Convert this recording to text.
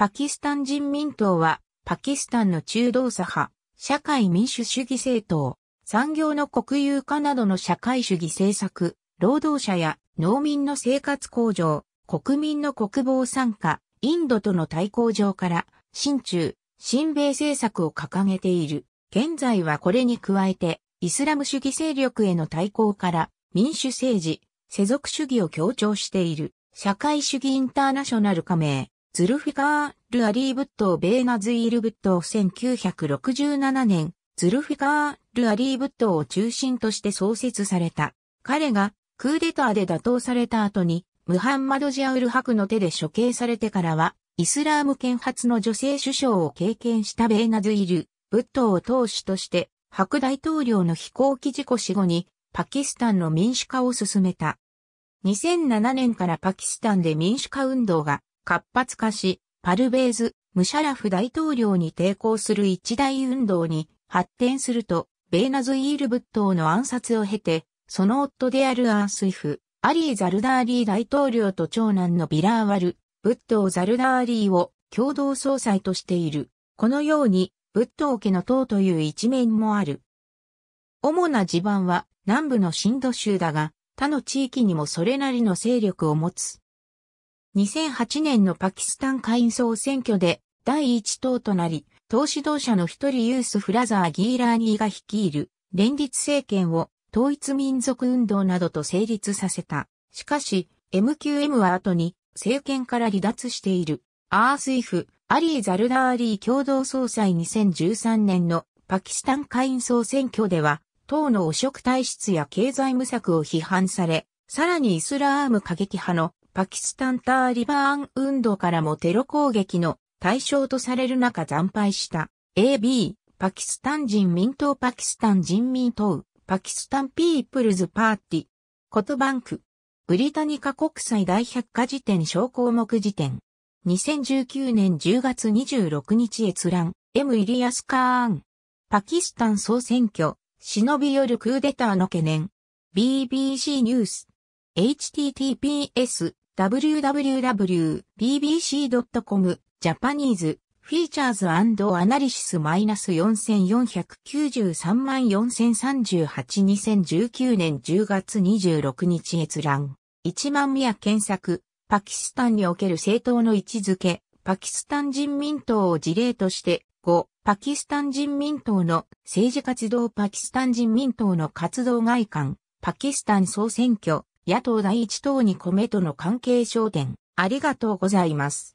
パキスタン人民党は、パキスタンの中道左派、社会民主主義政党、産業の国有化などの社会主義政策、労働者や農民の生活向上、国民の国防参加、インドとの対抗上から、新中、新米政策を掲げている。現在はこれに加えて、イスラム主義勢力への対抗から、民主政治、世俗主義を強調している、社会主義インターナショナル加盟、ズルフィカール・アリー・ブットー・ベーナズイール・ブットー1967年、ズルフィカール・アリー・ブットーを中心として創設された。彼がクーデターで打倒された後に、ムハンマド・ジアウル・ハクの手で処刑されてからは、イスラーム憲発の女性首相を経験したベーナズイール・ブットーを党首として、ハク大統領の飛行機事故死後に、パキスタンの民主化を進めた。2007年からパキスタンで民主化運動が活発化し、パルベーズ、ムシャラフ大統領に抵抗する一大運動に発展すると、ベーナズイール仏頭の暗殺を経て、その夫であるアースイフ、アリー・ザルダーリー大統領と長男のビラーワル、仏頭ザルダーリーを共同総裁としている。このように、仏頭家の党という一面もある。主な地盤は南部のシンド州だが、他の地域にもそれなりの勢力を持つ。2008年のパキスタン下院総選挙で第1党となり、党指導者の一人ユース・フラザー・ギーラーニーが率いる連立政権を統一民族運動などと成立させた。しかし、MQM は後に政権から離脱している。アースイフ、アリー・ザルダーリー共同総裁2013年のパキスタン下院総選挙では、党の汚職体質や経済無策を批判され、さらにイスラーム過激派のパキスタンターリバーン運動からもテロ攻撃の対象とされる中惨敗した AB パキスタン人民党パキスタン人民党パキスタンピープルズパーティコトバンクブリタニカ国際大百科事典小項目辞典2019年10月26日閲覧 M イリアスカーンパキスタン総選挙忍び寄るクーデターの懸念 BBC ニュース https www.bbc.com ジャパニーズフィーチャーズアナリシス -4493 40382019年10月26日閲覧。1万宮検索。パキスタンにおける政党の位置づけ。パキスタン人民党を事例として、5、パキスタン人民党の政治活動パキスタン人民党の活動外観、パキスタン総選挙、野党第一党に米との関係焦点、ありがとうございます。